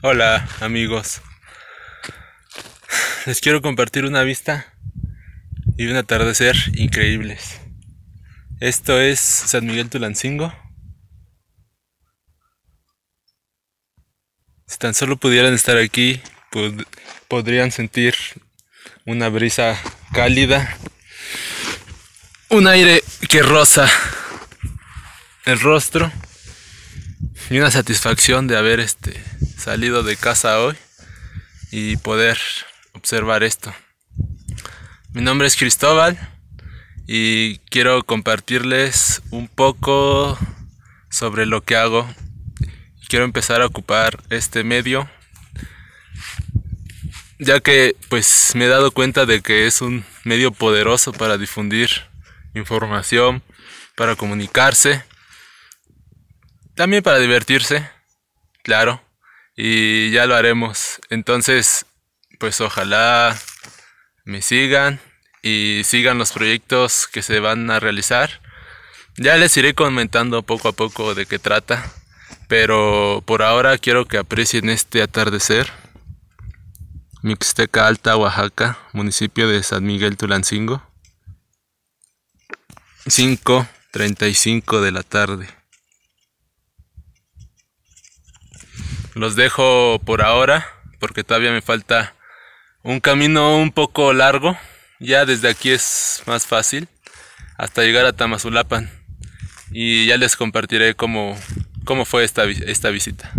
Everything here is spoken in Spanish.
Hola amigos. Les quiero compartir una vista y un atardecer increíbles. Esto es San Miguel Tulancingo. Si tan solo pudieran estar aquí, podrían sentir una brisa cálida, un aire que rosa el rostro una satisfacción de haber este, salido de casa hoy y poder observar esto. Mi nombre es Cristóbal y quiero compartirles un poco sobre lo que hago. Quiero empezar a ocupar este medio ya que pues me he dado cuenta de que es un medio poderoso para difundir información, para comunicarse también para divertirse, claro. Y ya lo haremos. Entonces, pues ojalá me sigan y sigan los proyectos que se van a realizar. Ya les iré comentando poco a poco de qué trata. Pero por ahora quiero que aprecien este atardecer. Mixteca Alta, Oaxaca, municipio de San Miguel Tulancingo. 5.35 de la tarde. los dejo por ahora porque todavía me falta un camino un poco largo. Ya desde aquí es más fácil hasta llegar a Tamazulapan. Y ya les compartiré cómo, cómo fue esta, esta visita.